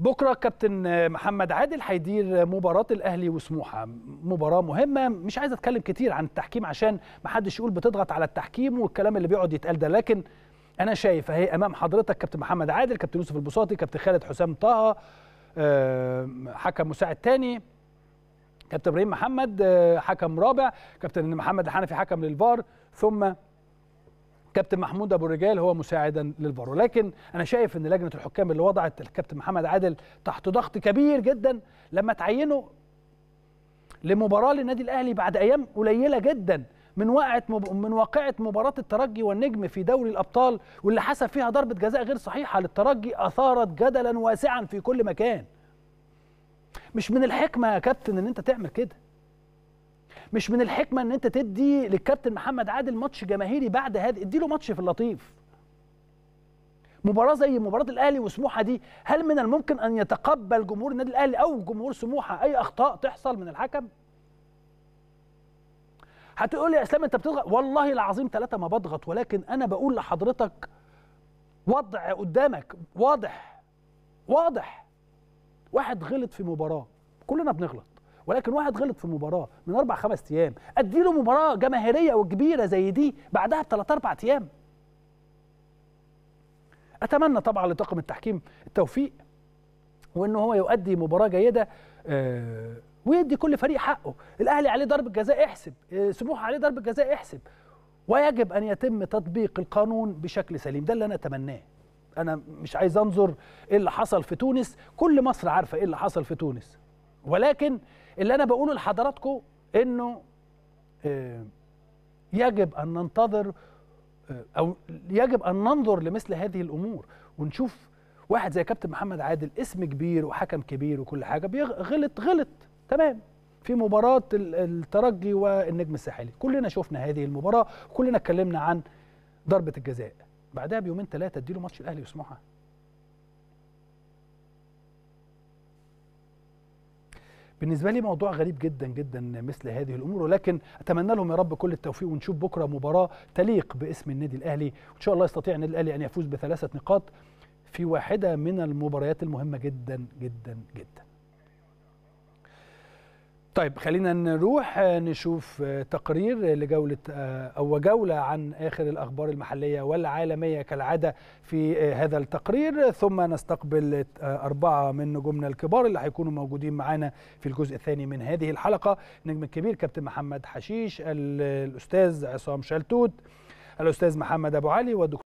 بكره كابتن محمد عادل هيدير مباراه الاهلي وسموحه مباراه مهمه مش عايز اتكلم كتير عن التحكيم عشان ما حدش يقول بتضغط على التحكيم والكلام اللي بيقعد يتقال ده لكن انا شايف اهي امام حضرتك كابتن محمد عادل كابتن يوسف البساطي كابتن خالد حسام طه آه، حكم مساعد تاني كابتن ابراهيم محمد آه، حكم رابع كابتن محمد الحنفي حكم للفار ثم كابتن محمود ابو الرجال هو مساعدا للفار ولكن انا شايف ان لجنه الحكام اللي وضعت الكابتن محمد عادل تحت ضغط كبير جدا لما تعينه لمباراه للنادي الاهلي بعد ايام قليله جدا من وقعت مب... من واقعه مباراه الترجي والنجم في دوري الابطال واللي حسب فيها ضربه جزاء غير صحيحه للترجي اثارت جدلا واسعا في كل مكان مش من الحكمه يا كابتن ان انت تعمل كده مش من الحكمه ان انت تدي للكابتن محمد عادل ماتش جماهيري بعد هذا له ماتش في اللطيف مباراه زي مباراه الاهلي وسموحه دي هل من الممكن ان يتقبل جمهور النادي الاهلي او جمهور سموحه اي اخطاء تحصل من الحكم هتقول لي يا اسلام انت بتضغط والله العظيم ثلاثه ما بضغط ولكن انا بقول لحضرتك وضع قدامك واضح واضح واحد غلط في مباراه كلنا بنغلط ولكن واحد غلط في مباراه من اربع خمس ايام ادي له مباراه جماهيريه وكبيره زي دي بعدها بثلاث اربع ايام اتمنى طبعا لطاقم التحكيم التوفيق وان هو يؤدي مباراه جيده آه، ويدي كل فريق حقه الاهلي عليه ضربه جزاء احسب آه، سموحه عليه ضربه جزاء احسب ويجب ان يتم تطبيق القانون بشكل سليم ده اللي انا اتمناه انا مش عايز انظر ايه اللي حصل في تونس كل مصر عارفه ايه اللي حصل في تونس ولكن اللي انا بقوله لحضراتكم انه آه، يجب ان ننتظر آه، او يجب ان ننظر لمثل هذه الامور ونشوف واحد زي كابتن محمد عادل اسم كبير وحكم كبير وكل حاجه غلط غلط تمام في مباراه الترجي والنجم الساحلي كلنا شفنا هذه المباراه كلنا اتكلمنا عن ضربه الجزاء بعدها بيومين ثلاثه اديله ماتش الاهلي واسمعها بالنسبه لي موضوع غريب جدا جدا مثل هذه الامور ولكن اتمنى لهم يا رب كل التوفيق ونشوف بكره مباراه تليق باسم النادي الاهلي وان شاء الله يستطيع النادي الاهلي ان يفوز بثلاثه نقاط في واحده من المباريات المهمه جدا جدا جدا طيب خلينا نروح آه، نشوف آه، تقرير آه، لجولة أو جولة عن آخر الأخبار المحلية والعالمية كالعادة في هذا التقرير ثم نستقبل أربعة من نجومنا الكبار اللي هيكونوا موجودين معانا في الجزء الثاني من هذه الحلقة النجم الكبير كابتن محمد حشيش الأستاذ عصام شلتوت الأستاذ محمد أبو علي والدكتور